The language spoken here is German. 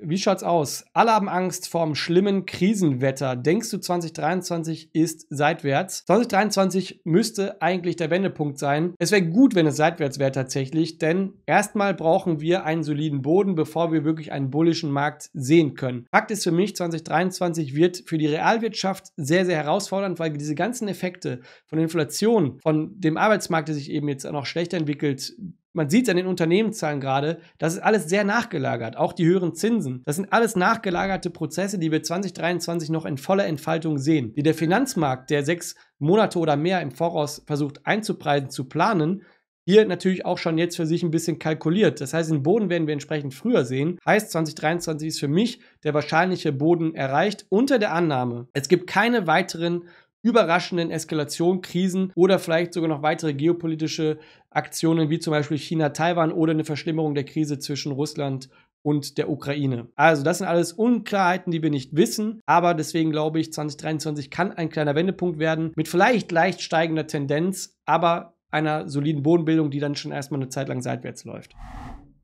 Wie schaut's aus? Alle haben Angst vorm schlimmen Krisenwetter. Denkst du, 2023 ist seitwärts? 2023 müsste eigentlich der Wendepunkt sein. Es wäre gut, wenn es seitwärts wäre tatsächlich, denn erstmal brauchen wir einen soliden Boden, bevor wir wirklich einen bullischen Markt sehen können. Fakt ist für mich, 2023 wird für die Realwirtschaft sehr, sehr herausfordernd, weil diese ganzen Effekte von Inflation, von dem Arbeitsmarkt, der sich eben jetzt noch schlechter entwickelt, man sieht es an den Unternehmenszahlen gerade, das ist alles sehr nachgelagert, auch die höheren Zinsen. Das sind alles nachgelagerte Prozesse, die wir 2023 noch in voller Entfaltung sehen, die der Finanzmarkt, der sechs Monate oder mehr im Voraus versucht einzupreisen, zu planen, hier natürlich auch schon jetzt für sich ein bisschen kalkuliert. Das heißt, den Boden werden wir entsprechend früher sehen. Heißt, 2023 ist für mich der wahrscheinliche Boden erreicht unter der Annahme, es gibt keine weiteren überraschenden Eskalation, Krisen oder vielleicht sogar noch weitere geopolitische Aktionen wie zum Beispiel China-Taiwan oder eine Verschlimmerung der Krise zwischen Russland und der Ukraine. Also das sind alles Unklarheiten, die wir nicht wissen, aber deswegen glaube ich, 2023 kann ein kleiner Wendepunkt werden mit vielleicht leicht steigender Tendenz, aber einer soliden Bodenbildung, die dann schon erstmal eine Zeit lang seitwärts läuft.